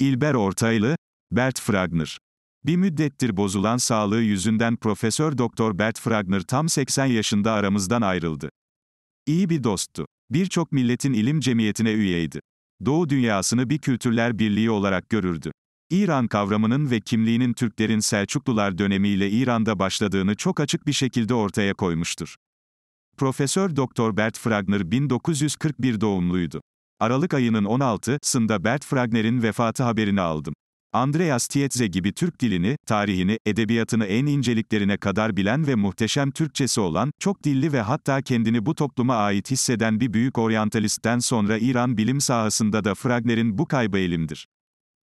İlber Ortaylı, Bert Fragner. Bir müddettir bozulan sağlığı yüzünden Profesör Doktor Bert Fragner tam 80 yaşında aramızdan ayrıldı. İyi bir dosttu. Birçok milletin ilim cemiyetine üyeydi. Doğu dünyasını bir kültürler birliği olarak görürdü. İran kavramının ve kimliğinin Türklerin Selçuklular dönemiyle İran'da başladığını çok açık bir şekilde ortaya koymuştur. Profesör Doktor Bert Fragner 1941 doğumluydu. Aralık ayının 16'sında Bert Fragner'in vefatı haberini aldım. Andreas Tietze gibi Türk dilini, tarihini, edebiyatını en inceliklerine kadar bilen ve muhteşem Türkçesi olan, çok dilli ve hatta kendini bu topluma ait hisseden bir büyük oryantalistten sonra İran bilim sahasında da Fragner'in bu kaybı elimdir.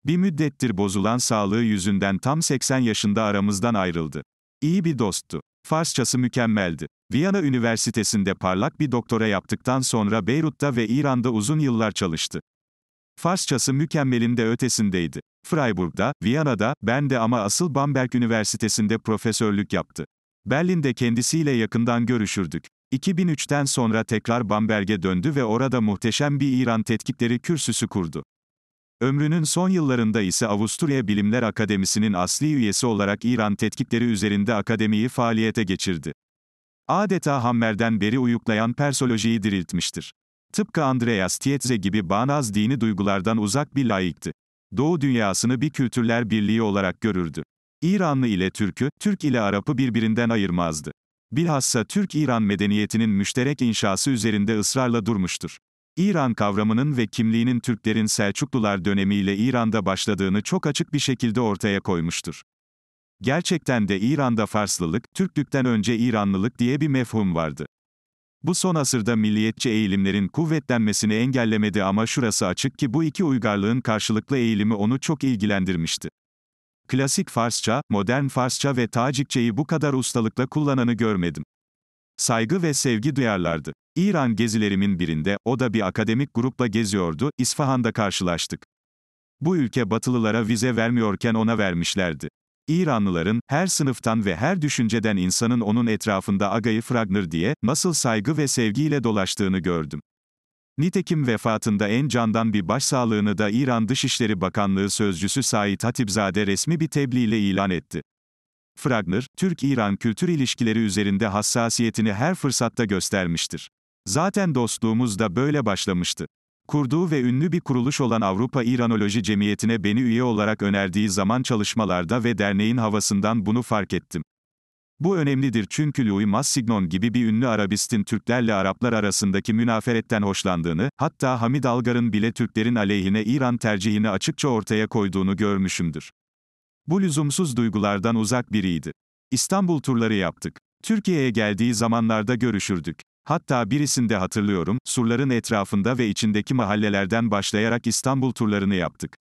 Bir müddettir bozulan sağlığı yüzünden tam 80 yaşında aramızdan ayrıldı. İyi bir dosttu. Farsçası mükemmeldi. Viyana Üniversitesi'nde parlak bir doktora yaptıktan sonra Beyrut'ta ve İran'da uzun yıllar çalıştı. Farsçası mükemmelin de ötesindeydi. Freiburg'da, Viyana'da, Bern'de ama asıl Bamberg Üniversitesi'nde profesörlük yaptı. Berlin'de kendisiyle yakından görüşürdük. 2003'ten sonra tekrar Bamberg'e döndü ve orada muhteşem bir İran tetkikleri kürsüsü kurdu. Ömrünün son yıllarında ise Avusturya Bilimler Akademisi'nin asli üyesi olarak İran tetkikleri üzerinde akademiyi faaliyete geçirdi. Adeta Hammer'den beri uyuklayan persolojiyi diriltmiştir. Tıpkı Andreas Tietze gibi Banaz dini duygulardan uzak bir laikti. Doğu dünyasını bir kültürler birliği olarak görürdü. İranlı ile Türk'ü, Türk ile Arap'ı birbirinden ayırmazdı. Bilhassa Türk-İran medeniyetinin müşterek inşası üzerinde ısrarla durmuştur. İran kavramının ve kimliğinin Türklerin Selçuklular dönemiyle İran'da başladığını çok açık bir şekilde ortaya koymuştur. Gerçekten de İran'da Farslılık, Türklükten önce İranlılık diye bir mefhum vardı. Bu son asırda milliyetçi eğilimlerin kuvvetlenmesini engellemedi ama şurası açık ki bu iki uygarlığın karşılıklı eğilimi onu çok ilgilendirmişti. Klasik Farsça, modern Farsça ve Tacikçeyi bu kadar ustalıkla kullananı görmedim saygı ve sevgi duyarlardı. İran gezilerimin birinde, o da bir akademik grupla geziyordu, İsfahan'da karşılaştık. Bu ülke batılılara vize vermiyorken ona vermişlerdi. İranlıların, her sınıftan ve her düşünceden insanın onun etrafında agayı Fragner diye, nasıl saygı ve sevgiyle dolaştığını gördüm. Nitekim vefatında en candan bir başsağlığını da İran Dışişleri Bakanlığı Sözcüsü Said Hatipzade resmi bir tebliğ ile ilan etti. Fragner, Türk-İran kültür ilişkileri üzerinde hassasiyetini her fırsatta göstermiştir. Zaten dostluğumuz da böyle başlamıştı. Kurduğu ve ünlü bir kuruluş olan Avrupa İranoloji Cemiyeti'ne beni üye olarak önerdiği zaman çalışmalarda ve derneğin havasından bunu fark ettim. Bu önemlidir çünkü Louis Massignon gibi bir ünlü Arabistin Türklerle Araplar arasındaki münaferetten hoşlandığını, hatta Hamid Algar'ın bile Türklerin aleyhine İran tercihini açıkça ortaya koyduğunu görmüşümdür. Bu lüzumsuz duygulardan uzak biriydi. İstanbul turları yaptık. Türkiye'ye geldiği zamanlarda görüşürdük. Hatta birisinde hatırlıyorum, surların etrafında ve içindeki mahallelerden başlayarak İstanbul turlarını yaptık.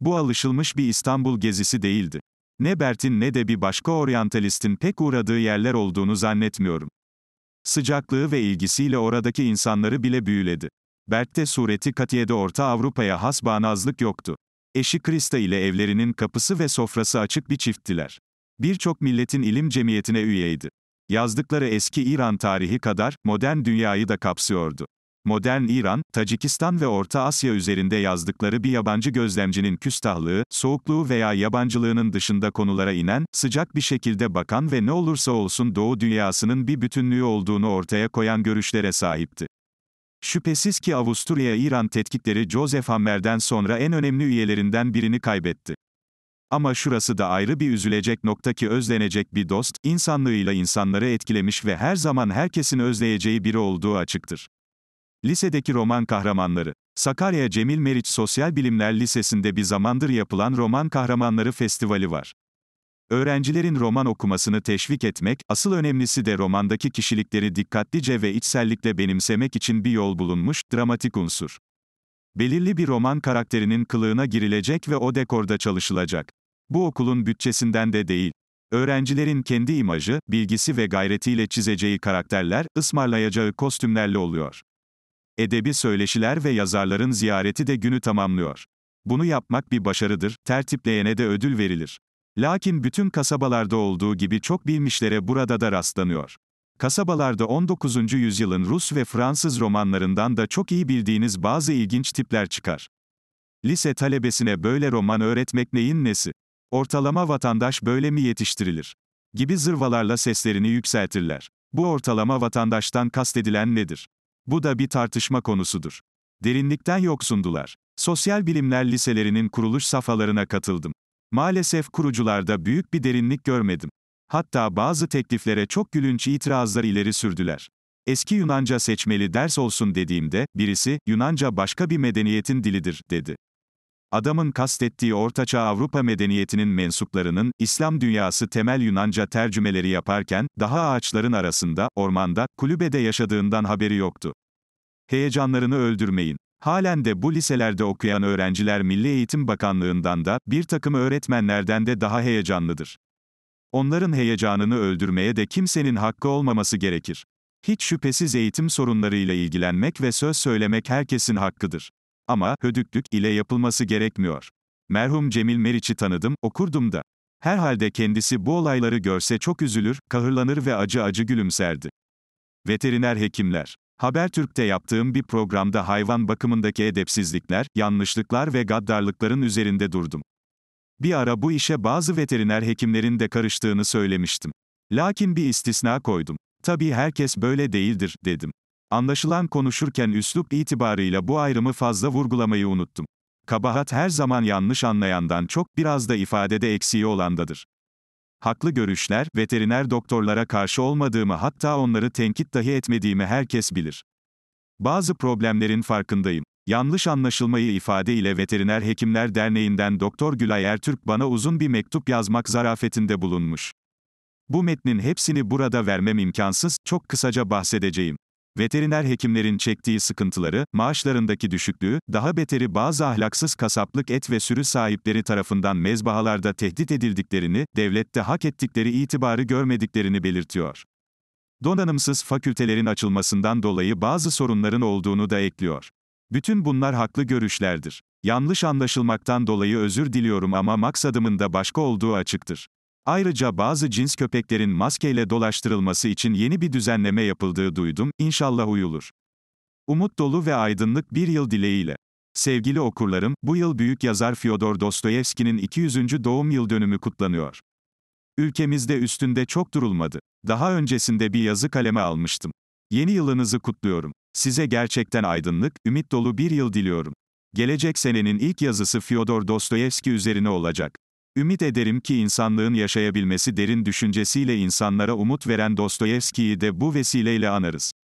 Bu alışılmış bir İstanbul gezisi değildi. Ne Bert'in ne de bir başka oryantalistin pek uğradığı yerler olduğunu zannetmiyorum. Sıcaklığı ve ilgisiyle oradaki insanları bile büyüledi. Bert'te sureti katiyede Orta Avrupa'ya has bağnazlık yoktu. Eşi Krista ile evlerinin kapısı ve sofrası açık bir çifttiler. Birçok milletin ilim cemiyetine üyeydi. Yazdıkları eski İran tarihi kadar modern dünyayı da kapsıyordu. Modern İran, Tacikistan ve Orta Asya üzerinde yazdıkları bir yabancı gözlemcinin küstahlığı, soğukluğu veya yabancılığının dışında konulara inen, sıcak bir şekilde bakan ve ne olursa olsun Doğu dünyasının bir bütünlüğü olduğunu ortaya koyan görüşlere sahipti. Şüphesiz ki Avusturya-İran tetkikleri Joseph Hammer'den sonra en önemli üyelerinden birini kaybetti. Ama şurası da ayrı bir üzülecek nokta ki özlenecek bir dost, insanlığıyla insanları etkilemiş ve her zaman herkesin özleyeceği biri olduğu açıktır. Lisedeki roman kahramanları. Sakarya Cemil Meriç Sosyal Bilimler Lisesi'nde bir zamandır yapılan Roman Kahramanları Festivali var. Öğrencilerin roman okumasını teşvik etmek, asıl önemlisi de romandaki kişilikleri dikkatlice ve içsellikle benimsemek için bir yol bulunmuş, dramatik unsur. Belirli bir roman karakterinin kılığına girilecek ve o dekorda çalışılacak. Bu okulun bütçesinden de değil. Öğrencilerin kendi imajı, bilgisi ve gayretiyle çizeceği karakterler, ısmarlayacağı kostümlerle oluyor. Edebi söyleşiler ve yazarların ziyareti de günü tamamlıyor. Bunu yapmak bir başarıdır, tertipleyene de ödül verilir. Lakin bütün kasabalarda olduğu gibi çok bilmişlere burada da rastlanıyor. Kasabalarda 19. yüzyılın Rus ve Fransız romanlarından da çok iyi bildiğiniz bazı ilginç tipler çıkar. Lise talebesine böyle roman öğretmek neyin nesi? Ortalama vatandaş böyle mi yetiştirilir? gibi zırvalarla seslerini yükseltirler. Bu ortalama vatandaştan kastedilen nedir? Bu da bir tartışma konusudur. Derinlikten yoksundular. Sosyal bilimler liselerinin kuruluş safhalarına katıldım. Maalesef kurucularda büyük bir derinlik görmedim. Hatta bazı tekliflere çok gülünç itirazlar ileri sürdüler. Eski Yunanca seçmeli ders olsun dediğimde, birisi, Yunanca başka bir medeniyetin dilidir, dedi. Adamın kastettiği Ortaçağ Avrupa medeniyetinin mensuplarının, İslam dünyası temel Yunanca tercümeleri yaparken, daha ağaçların arasında, ormanda, kulübede yaşadığından haberi yoktu. Heyecanlarını öldürmeyin. Halen de bu liselerde okuyan öğrenciler Milli Eğitim Bakanlığından da, bir takım öğretmenlerden de daha heyecanlıdır. Onların heyecanını öldürmeye de kimsenin hakkı olmaması gerekir. Hiç şüphesiz eğitim sorunlarıyla ilgilenmek ve söz söylemek herkesin hakkıdır. Ama, hödüklük ile yapılması gerekmiyor. Merhum Cemil Meriç'i tanıdım, okurdum da. Herhalde kendisi bu olayları görse çok üzülür, kahırlanır ve acı acı gülümserdi. Veteriner hekimler Habertürk'te yaptığım bir programda hayvan bakımındaki edepsizlikler, yanlışlıklar ve gaddarlıkların üzerinde durdum. Bir ara bu işe bazı veteriner hekimlerin de karıştığını söylemiştim. Lakin bir istisna koydum. Tabii herkes böyle değildir, dedim. Anlaşılan konuşurken üslup itibarıyla bu ayrımı fazla vurgulamayı unuttum. Kabahat her zaman yanlış anlayandan çok, biraz da ifadede eksiği olandadır haklı görüşler, veteriner doktorlara karşı olmadığımı hatta onları tenkit dahi etmediğimi herkes bilir. Bazı problemlerin farkındayım. Yanlış anlaşılmayı ifade ile Veteriner Hekimler Derneği'nden Doktor Gülay Ertürk bana uzun bir mektup yazmak zarafetinde bulunmuş. Bu metnin hepsini burada vermem imkansız, çok kısaca bahsedeceğim. Veteriner hekimlerin çektiği sıkıntıları, maaşlarındaki düşüklüğü, daha beteri bazı ahlaksız kasaplık et ve sürü sahipleri tarafından mezbahalarda tehdit edildiklerini, devlette hak ettikleri itibarı görmediklerini belirtiyor. Donanımsız fakültelerin açılmasından dolayı bazı sorunların olduğunu da ekliyor. Bütün bunlar haklı görüşlerdir. Yanlış anlaşılmaktan dolayı özür diliyorum ama maksadımın da başka olduğu açıktır. Ayrıca bazı cins köpeklerin maskeyle dolaştırılması için yeni bir düzenleme yapıldığı duydum, İnşallah uyulur. Umut dolu ve aydınlık bir yıl dileğiyle. Sevgili okurlarım, bu yıl büyük yazar Fyodor Dostoyevski'nin 200. doğum yıl dönümü kutlanıyor. Ülkemizde üstünde çok durulmadı. Daha öncesinde bir yazı kaleme almıştım. Yeni yılınızı kutluyorum. Size gerçekten aydınlık, ümit dolu bir yıl diliyorum. Gelecek senenin ilk yazısı Fyodor Dostoyevski üzerine olacak. Ümit ederim ki insanlığın yaşayabilmesi derin düşüncesiyle insanlara umut veren Dostoyevski'yi de bu vesileyle anarız.